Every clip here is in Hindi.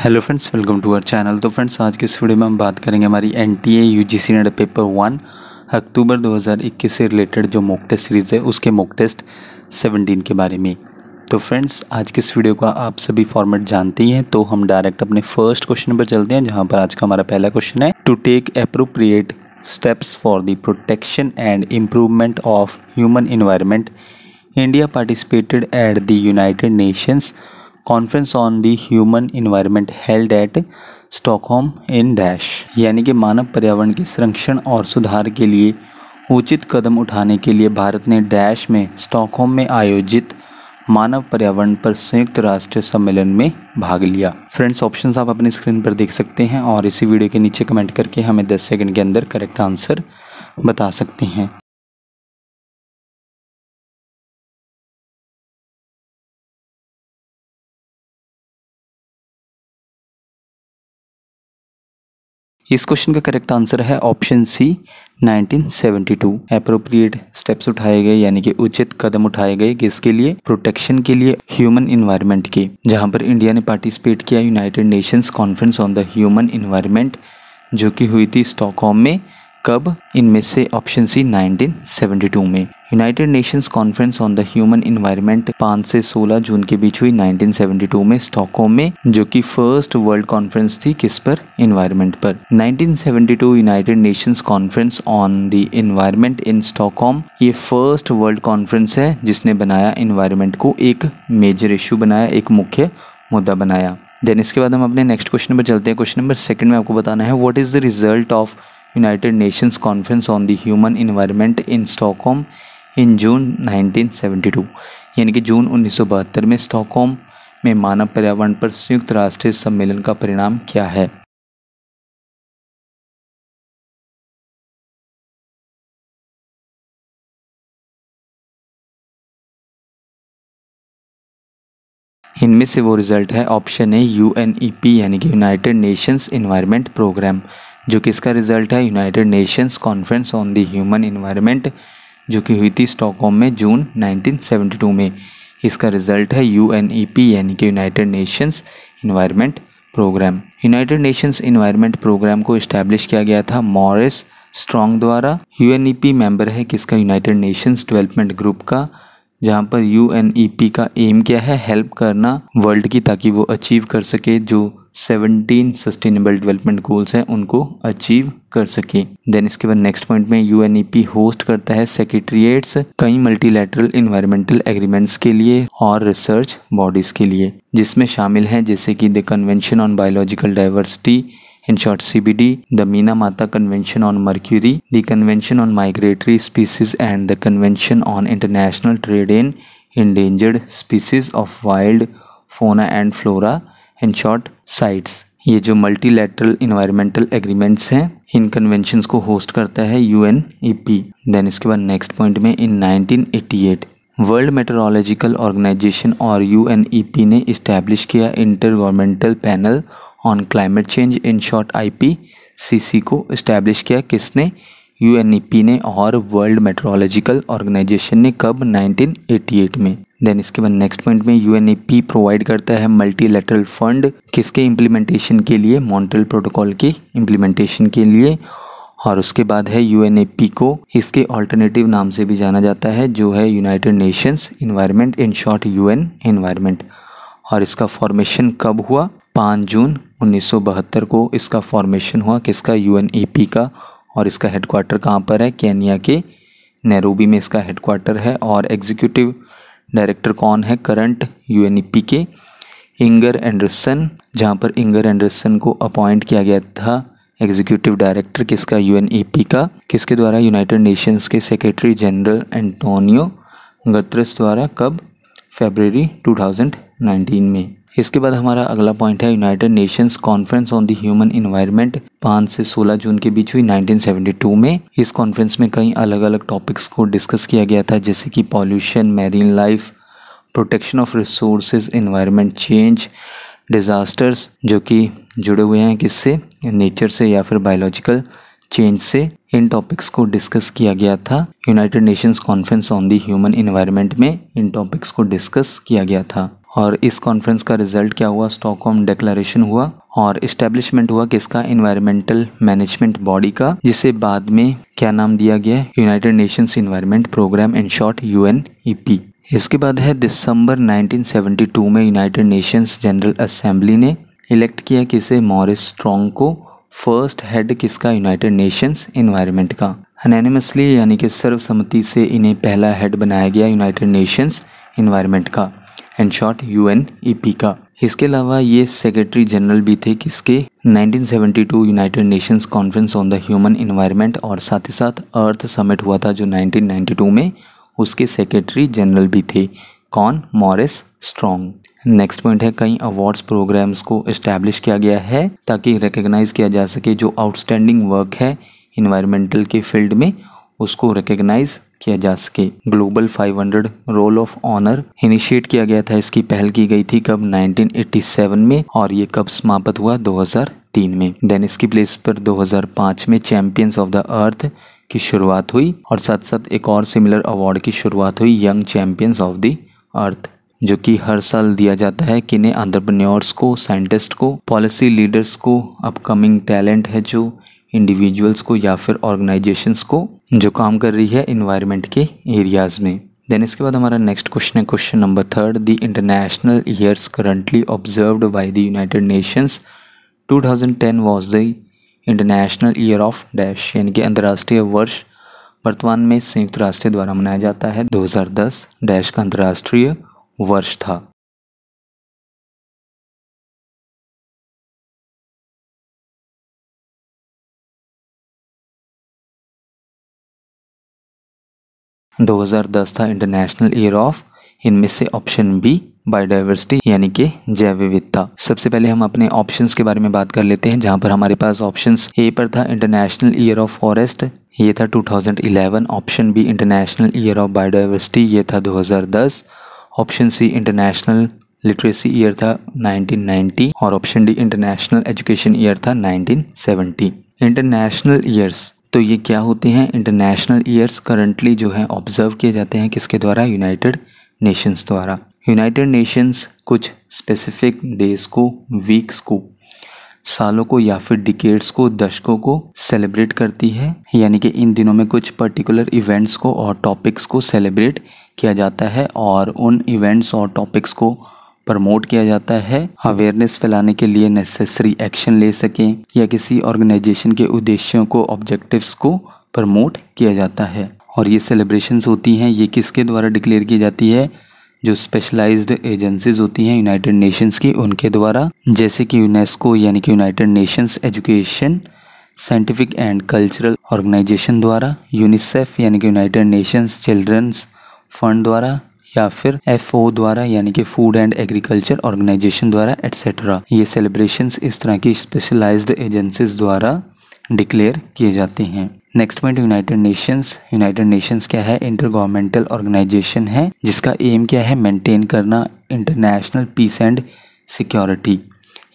Hello friends welcome to our channel तो फ्रेंड्स आज के इस वीडियो में हम बात करेंगे हमारी N T A U G C net paper one October 2021 से रिलेटेड जो मॉक टेस्ट सीरीज़ है उसके मॉक टेस्ट 17 के बारे में तो फ्रेंड्स आज के इस वीडियो का आप सभी फॉर्मेट जानते ही हैं तो हम डायरेक्ट अपने फर्स्ट क्वेश्चन पर चलते हैं जहाँ पर आज का हमारा पहला क्वेश्चन है to take appropriate steps for the protection and improvement of human environment India participated at the United Nations conference on the human environment held at Stockholm in dash यानी कि मानव पर्यावरण के संरक्षण और सुधार के लिए उचित कदम उठाने के लिए भारत ने डैश में स्टॉकहोम में आयोजित मानव पर्यावरण पर संयुक्त राष्ट्र सम्मेलन में भाग लिया फ्रेंड्स ऑप्शन आप अपने स्क्रीन पर देख सकते हैं और इसी वीडियो के नीचे कमेंट करके हमें 10 सेकंड के अंदर करेक्ट आंसर बता सकते हैं इस क्वेश्चन का करेक्ट आंसर है ऑप्शन सी 1972 अप्रोप्रिएट स्टेप्स उठाए गए यानी कि उचित कदम उठाए गए किसके लिए प्रोटेक्शन के लिए ह्यूमन इन्वायरमेंट के जहां पर इंडिया ने पार्टिसिपेट किया United Nations conference on the human environment जो कि हुई थी स्टॉकहोम में कब इनमें से ऑप्शन सी 1972 में United Nations conference on the human environment 5 से 16 जून के बीच हुई 1972 में स्टॉकहोम में जो कि फर्स्ट वर्ल्ड कॉन्फ्रेंस थी किस पर इन्वायरमेंट पर 1972 United Nations conference on the environment in Stockholm ये फर्स्ट वर्ल्ड कॉन्फ्रेंस है जिसने बनाया इन्वायरमेंट को एक मेजर इश्यू बनाया एक मुख्य मुद्दा बनाया देन इसके बाद हम अपने नेक्स्ट क्वेश्चन पर चलते हैं क्वेश्चन नंबर सेकंड में आपको बताना है what is the result of United Nations Conference on the Human Environment in Stockholm in June 1972 यानी कि जून 1972 में स्टॉकहोम में मानव पर्यावरण पर संयुक्त राष्ट्र सम्मेलन का परिणाम क्या है इनमें से वो रिजल्ट है ऑप्शन ए यूएनईपी यानी कि यूनाइटेड नेशंस इन्वायरमेंट प्रोग्राम जो कि इसका रिजल्ट है United Nations conference on the human environment जो कि हुई थी स्टॉकहोम में जून 1972 में इसका रिजल्ट है यू e यानी कि United Nations environment programme United Nations environment programme को इस्टेब्लिश किया गया था मॉरिस स्ट्रॉन्ग द्वारा यू मेंबर e है किसका यूनाइटेड नेशंस डेवलपमेंट ग्रुप का जहाँ पर यू e का एम क्या है हेल्प करना वर्ल्ड की ताकि वो अचीव कर सके जो 17 सस्टेनेबल डेवलपमेंट गोल्स हैं उनको अचीव कर सके देन इसके बाद नेक्स्ट पॉइंट में यू होस्ट e करता है सेक्रेटरीट्स कई लेटरल इन्वायरमेंटल एग्रीमेंट्स के लिए और रिसर्च बॉडीज के लिए जिसमें शामिल हैं जैसे कि the convention on biological diversity in short CBD, the Mina Mata Convention on Mercury, the Convention on Migratory Species and the Convention on International Trade in Endangered Species of Wild Fauna and Flora, in short CITES. ये जो मल्टीलैटरल इन्वायरमेंटल एग्रीमेंट्स हैं इन कन्वेंशंस को होस्ट करता है यू एन देन इसके बाद नेक्स्ट पॉइंट में इन 1988 वर्ल्ड मेट्रोलॉजिकल ऑर्गेनाइजेशन और यू ने इस्टेब्लिश किया intergovernmental panel on climate change in short IPCC को इस्टेब्लिश किया किसने यूएनईपी e ने और वर्ल्ड मेट्रोलॉजिकल ऑर्गेनाइजेशन ने कब 1988 में देन इसके बाद नेक्स्ट पॉइंट में यूएनईपी प्रोवाइड e करता है मल्टीलेटरल फंड किसके इम्प्लीमेंटेशन के लिए मॉन्ट्रल प्रोटोकॉल के इम्प्लीमेंटेशन के लिए और उसके बाद है यूएनएपी e को इसके ऑल्टरनेटिव नाम से भी जाना जाता है जो है United Nations environment in short UN N और इसका फॉर्मेशन कब हुआ पाँच जून उन्नीस को इसका फॉर्मेशन हुआ किसका यू का और इसका हेडक्वार्टर कहाँ पर है केनिया के नैरोबी में इसका क्वार्टर है और एग्जीक्यूटिव डायरेक्टर कौन है करंट यू के इंगर एंडरसन जहाँ पर इंगर एंडरसन को अपॉइंट किया गया था एग्जीक्यूटिव डायरेक्टर किसका यू का किसके द्वारा यूनाइटेड नेशंस के सेक्रेटरी जनरल एंटोनियो गत्रस द्वारा कब फेबररी 2019 में इसके बाद हमारा अगला पॉइंट है United Nations conference on the human environment पाँच से सोलह जून के बीच हुई 1972 में इस कॉन्फ्रेंस में कई अलग अलग टॉपिक्स को डिस्कस किया गया था जैसे कि pollution marine life protection of resource environment change disasters जो कि जुड़े हुए हैं किससे नेचर से या फिर बायोलॉजिकल चेंज से इन टॉपिक्स को डिस्कस किया गया था United Nations conference on the human environment में इन टॉपिक्स को डिस्कस किया गया था और इस कॉन्फ्रेंस का रिजल्ट क्या हुआ स्टॉकहोम डिक्लेरेशन हुआ और इस्टेब्लिशमेंट हुआ किसका इन्वायरमेंटल मैनेजमेंट बॉडी का जिसे बाद में क्या नाम दिया गया United Nations environment programme in short U इसके बाद है दिसंबर 1972 में यूनाइटेड नेशंस जनरल असेंबली ने इलेक्ट किया किसे मॉरिस स्ट्रॉन्ग को फर्स्ट हेड किसका यूनाइटेड नेशंस इन्वायरमेंट का अनैनिमसली यानी कि सर्वसम्मति से इन्हें पहला हेड बनाया गया यूनाइटेड नेशंस इन्वायरमेंट का एंड शॉर्ट यू का इसके अलावा ये सेक्रेटरी जनरल भी थे किसके 1972 United Nations conference on the human environment और साथ ही साथ अर्थ समिट हुआ था जो 1992 में उसके सेक्रेटरी जनरल भी थे कौन मॉरिस स्ट्रॉन्ग नेक्स्ट पॉइंट है कई अवार्ड्स प्रोग्राम्स को इस्टेब्लिश किया गया है ताकि रिकग्नाइज किया जा सके जो आउटस्टैंडिंग वर्क है इन्वायरमेंटल के फील्ड में उसको रिकग्नाइज किया जा सके global 500 role of honour initiate किया गया था इसकी पहल की गई थी कब 1987 में और ये कब समाप्त हुआ 2003 में देन इसकी प्लेस पर 2005 में चैंपियंस ऑफ द अर्थ की शुरुआत हुई और साथ साथ एक और सिमिलर अवार्ड की शुरुआत हुई young champions of the earth जो कि हर साल दिया जाता है किन्हें अंतरप्रन्योर्स को साइंटिस्ट को पॉलिसी लीडर्स को अपकमिंग टैलेंट है जो इंडिविजुअल्स को या फिर ऑर्गेनाइजेशंस को जो काम कर रही है इन्वायरमेंट के एरियाज़ में देन इसके बाद हमारा नेक्स्ट क्वेश्चन है question number third the international years currently observed by the United Nations 2010 was the international year of dash यानी कि अंतर्राष्ट्रीय वर्ष वर्तमान में संयुक्त राष्ट्र द्वारा मनाया जाता है 2010 डैश का अंतर्राष्ट्रीय वर्ष था 2010 था इंटरनेशनल ईयर ऑफ इनमें से ऑप्शन बी बायोडाइवर्सिटी यानी कि जैव विविधता सबसे पहले हम अपने ऑप्शंस के बारे में बात कर लेते हैं जहां पर हमारे पास ऑप्शंस ए पर था इंटरनेशनल ईयर ऑफ फॉरेस्ट ये था 2011 option B international year of biodiversity ये था 2010 option C international literacy year था 1990 और option D international education year था 1970 इंटरनेशनल ईयर्स तो ये क्या होते हैं इंटरनेशनल ईयर्स करंटली जो है ऑब्जर्व किए जाते हैं किसके द्वारा यूनाइटेड नेशंस द्वारा यूनाइटेड नेशंस कुछ स्पेसिफिक डेज को वीक्स को सालों को या फिर डिकेट्स को दशकों को सेलिब्रेट करती है यानी कि इन दिनों में कुछ पर्टिकुलर इवेंट्स को और टॉपिक्स को सेलिब्रेट किया जाता है और उन इवेंट्स और टॉपिक्स को प्रमोट किया जाता है अवेयरनेस फैलाने के लिए नेसेसरी एक्शन ले सकें या किसी ऑर्गेनाइजेशन के उद्देश्यों को ऑब्जेक्टिव्स को प्रमोट किया जाता है और ये सेलिब्रेशंस होती हैं ये किसके द्वारा डिक्लेयर की जाती है जो स्पेशलाइज्ड एजेंसीज होती हैं यूनाइटेड नेशंस की उनके द्वारा जैसे कि यूनेस्को यानी कि United Nations education scientific and cultural organisation द्वारा यूनिसेफ यानी कि यूनाइटेड नेशंस चिल्ड्रंस फंड द्वारा या फिर एफ द्वारा यानी कि फूड एंड एग्रीकल्चर ऑर्गेनाइजेशन द्वारा एटसेट्रा ये सेलिब्रेशन इस तरह की स्पेशलाइज्ड एजेंसीज द्वारा डिक्लेयर किए जाते हैं next point United Nations United Nations क्या है इंटर गवर्नमेंटल ऑर्गेनाइजेशन है जिसका एम क्या है मेंटेन करना इंटरनेशनल पीस एंड सिक्योरिटी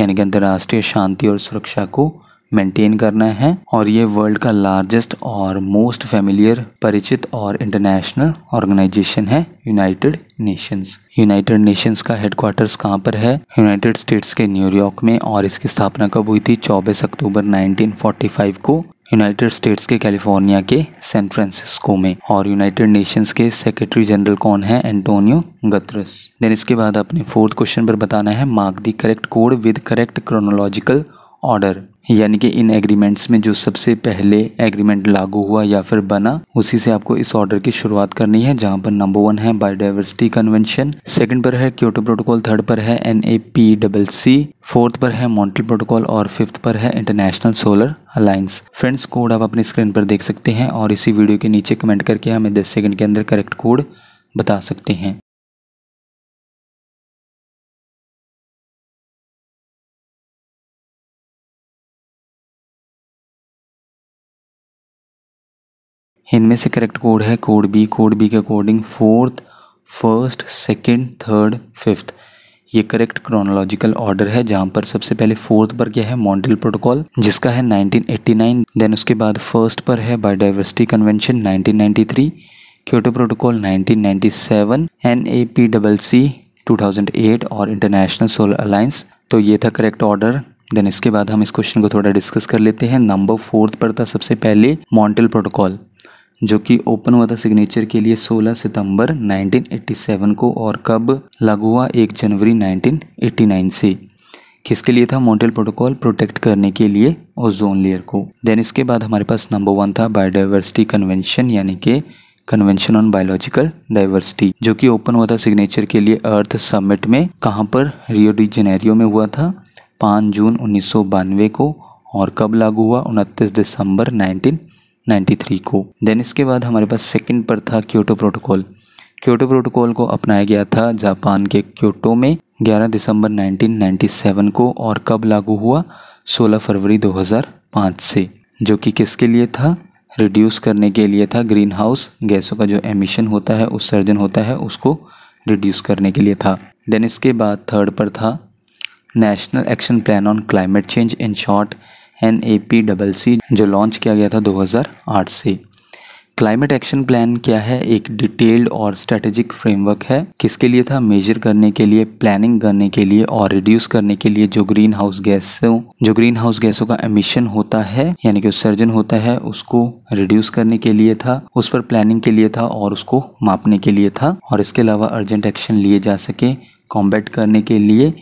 यानी कि अंतर्राष्ट्रीय शांति और सुरक्षा को मेंटेन करना है और ये वर्ल्ड का लार्जेस्ट और मोस्ट फेमिलियर परिचित और इंटरनेशनल ऑर्गेनाइजेशन है यूनाइटेड नेशंस यूनाइटेड नेशंस का हेडक्वार्टर्स कहाँ पर है यूनाइटेड स्टेट्स के न्यूयॉर्क में और इसकी स्थापना कब हुई थी 24 अक्टूबर 1945 को यूनाइटेड स्टेट्स के कैलिफोर्निया के सैन फ्रांसिस्को में और यूनाइटेड नेशंस के सेक्रेटरी जनरल कौन है एंटोनियो गत्रस देन इसके बाद आपने फोर्थ क्वेश्चन पर बताना है mark the correct code with correct chronological order यानी कि इन एग्रीमेंट्स में जो सबसे पहले एग्रीमेंट लागू हुआ या फिर बना उसी से आपको इस ऑर्डर की शुरुआत करनी है जहां पर नंबर वन है बायोडाइवर्सिटी कन्वेंशन सेकंड पर है क्योटो प्रोटोकॉल थर्ड पर है N A P double C fourth पर है मॉन्ट्रल प्रोटोकॉल और फिफ्थ पर है international solar alliance friends code आप अपनी स्क्रीन पर देख सकते हैं और इसी वीडियो के नीचे कमेंट करके हमें दस सेकेंड के अंदर करेक्ट कोड बता सकते हैं इनमें से करेक्ट कोड है कोड बी कोड बी के according fourth first second third fifth ये करेक्ट क्रोनोलॉजिकल ऑर्डर है जहाँ पर सबसे पहले फोर्थ पर क्या है मॉन्ट्रियल प्रोटोकॉल जिसका है 1989 देन उसके बाद फर्स्ट पर है biodiversity convention 1993 Kyoto protocol 1997 NAPWC seven और इंटरनेशनल सोलर अलायंस तो ये था करेक्ट ऑर्डर देन इसके बाद हम इस क्वेश्चन को थोड़ा डिस्कस कर लेते हैं नंबर फोर्थ पर था सबसे पहले मॉन्ट्रियल प्रोटोकॉल जो कि ओपन हुआ था सिग्नेचर के लिए 16 सितंबर 1987 को और कब लागू हुआ 1 जनवरी 1989 से किसके लिए था मॉन्ट्रियल प्रोटोकॉल प्रोटेक्ट करने के लिए ओजोन लेयर को देन इसके बाद हमारे पास नंबर वन था बायोडाइवर्सिटी कन्वेंशन यानी कि कन्वेंशन ऑन बायोलॉजिकल डाइवर्सिटी जो कि ओपन हुआ था सिग्नेचर के लिए अर्थ समिट में कहाँ पर रियो डी जेनेरियो में हुआ था पाँच जून उन्नीस को और कब लागू हुआ उनतीस दिसंबर नाइनटीन 1993 को देन इसके बाद हमारे पास सेकंड पर था क्योटो प्रोटोकॉल क्योटो प्रोटोकॉल को अपनाया गया था जापान के क्योटो में 11 दिसंबर 1997 को और कब लागू हुआ 16 फरवरी 2005 से जो कि किसके लिए था रिड्यूस करने के लिए था ग्रीन हाउस गैसों का जो एमिशन होता है उत्सर्जन होता है उसको रिड्यूस करने के लिए था देन इसके बाद थर्ड पर था national action plan on climate change in short N A P double C जो लॉन्च किया गया था 2008 से क्लाइमेट एक्शन प्लान क्या है एक डिटेल्ड और स्ट्रेटेजिक फ्रेमवर्क है किसके लिए था मेजर करने के लिए प्लानिंग करने के लिए और रिड्यूस करने के लिए जो ग्रीन हाउस गैसों जो ग्रीन हाउस गैसों का एमिशन होता है यानी कि उत्सर्जन होता है उसको रिड्यूस करने के लिए था उस पर प्लानिंग के लिए था और उसको मापने के लिए था और इसके अलावा अर्जेंट एक्शन लिए जा सके कॉम्बैट करने के लिए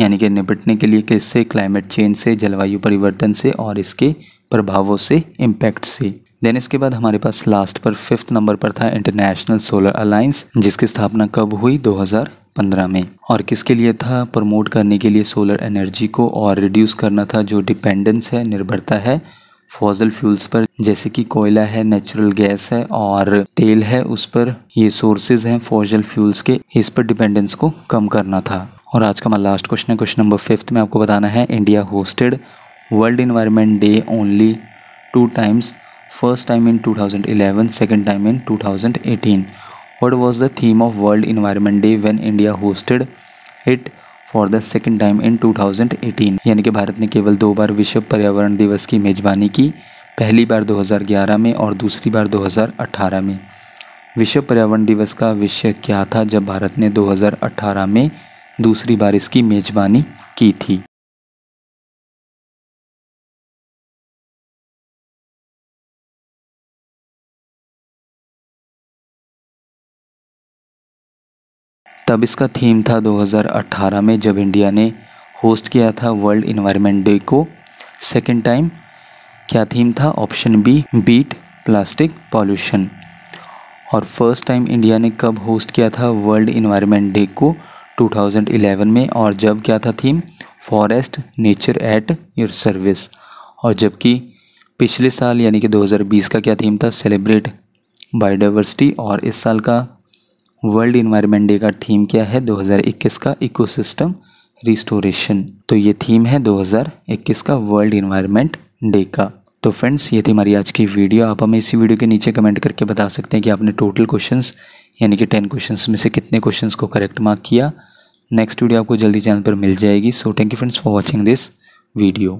यानी कि निपटने के लिए किससे क्लाइमेट चेंज से जलवायु परिवर्तन से और इसके प्रभावों से इम्पैक्ट से देन इसके बाद हमारे पास लास्ट पर फिफ्थ नंबर पर था इंटरनेशनल सोलर अलायंस जिसकी स्थापना कब हुई 2015 में और किसके लिए था प्रमोट करने के लिए सोलर एनर्जी को और रिड्यूस करना था जो डिपेंडेंस है निर्भरता है फॉजल फ्यूल्स पर जैसे कि कोयला है नेचुरल गैस है और तेल है उस पर ये सोर्सेज हैं फॉजल फ्यूल्स के इस पर डिपेंडेंस को कम करना था और आज का हमारा लास्ट क्वेश्चन है क्वेश्चन नंबर फिफ्थ में आपको बताना है India hosted world environment day only two times first time in 2011 second time in 2018 what was the theme of world environment day when India hosted it for the second time in 2018 यानी कि भारत ने केवल दो बार विश्व पर्यावरण दिवस की मेजबानी की पहली बार 2011 में और दूसरी बार 2018 में विश्व पर्यावरण दिवस का विषय क्या था जब भारत ने 2018 में दूसरी बार इसकी मेज़बानी की थी तब इसका थीम था 2018 में जब इंडिया ने होस्ट किया था वर्ल्ड इन्वायरमेंट डे को सेकेंड टाइम क्या थीम था option B beat plastic pollution और फर्स्ट टाइम इंडिया ने कब होस्ट किया था वर्ल्ड इन्वायरमेंट डे को 2011 में और जब क्या था theme forest nature at your service और जबकि पिछले साल यानी कि 2020 का क्या थीम था सेलिब्रेट बायोडाइवर्सिटी और इस साल का वर्ल्ड इन्वायरमेंट डे का थीम क्या है 2021 का इकोसिस्टम रिस्टोरेशन तो ये थीम है 2021 का वर्ल्ड इन्वायरमेंट डे का तो फ्रेंड्स ये थी हमारी आज की वीडियो आप हमें इसी वीडियो के नीचे कमेंट करके बता सकते हैं कि आपने टोटल क्वेश्चंस यानी कि टेन क्वेश्चन में से कितने क्वेश्चन को करेक्ट मार्क किया नेक्स्ट वीडियो आपको जल्दी चैनल पर मिल जाएगी so thank you friends for watching this video